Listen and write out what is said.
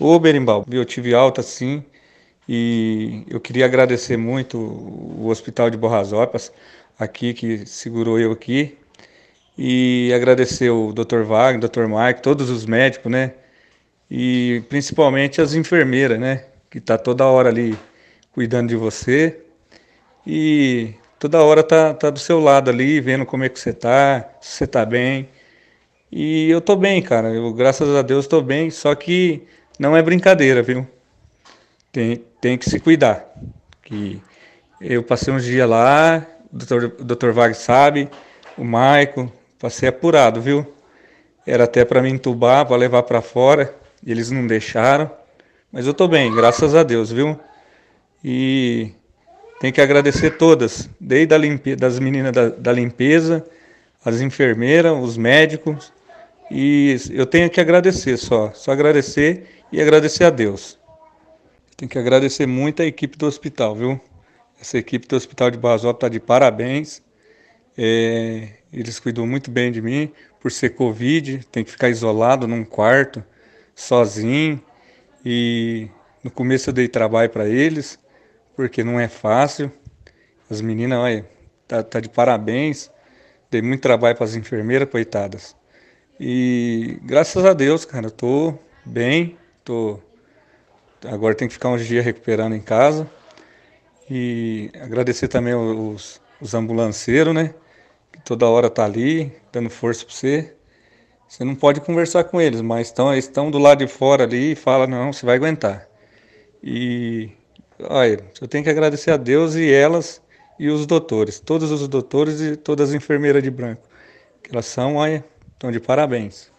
Ô Berimbau, eu tive alta sim e eu queria agradecer muito o Hospital de Borrasopas aqui que segurou eu aqui e agradecer o Dr. Wagner, Dr. Mike, todos os médicos, né? E principalmente as enfermeiras, né? Que tá toda hora ali cuidando de você e toda hora tá, tá do seu lado ali, vendo como é que você tá, se você tá bem. E eu tô bem, cara. Eu, graças a Deus, tô bem. Só que não é brincadeira, viu? Tem, tem que se cuidar. Que eu passei uns dias lá, o doutor, doutor Vargas sabe, o Maico, passei apurado, viu? Era até para me entubar, para levar para fora, e eles não deixaram. Mas eu estou bem, graças a Deus, viu? E tem que agradecer todas, desde a limpe... das meninas da, da limpeza, as enfermeiras, os médicos, e eu tenho que agradecer só, só agradecer e agradecer a Deus. Tenho que agradecer muito a equipe do hospital, viu? Essa equipe do Hospital de Basópolis está de parabéns. É, eles cuidam muito bem de mim, por ser Covid, tem que ficar isolado num quarto, sozinho. E no começo eu dei trabalho para eles, porque não é fácil. As meninas, olha, tá, tá de parabéns. Dei muito trabalho para as enfermeiras, coitadas. E graças a Deus, cara, eu tô bem, tô agora tem que ficar uns dias recuperando em casa. E agradecer também os, os ambulanceiros, né? Que toda hora tá ali, dando força para você. Você não pode conversar com eles, mas estão, estão do lado de fora ali e fala não, você vai aguentar. E olha, eu tenho que agradecer a Deus e elas e os doutores, todos os doutores e todas as enfermeiras de branco. Que elas são, olha, Estão de parabéns.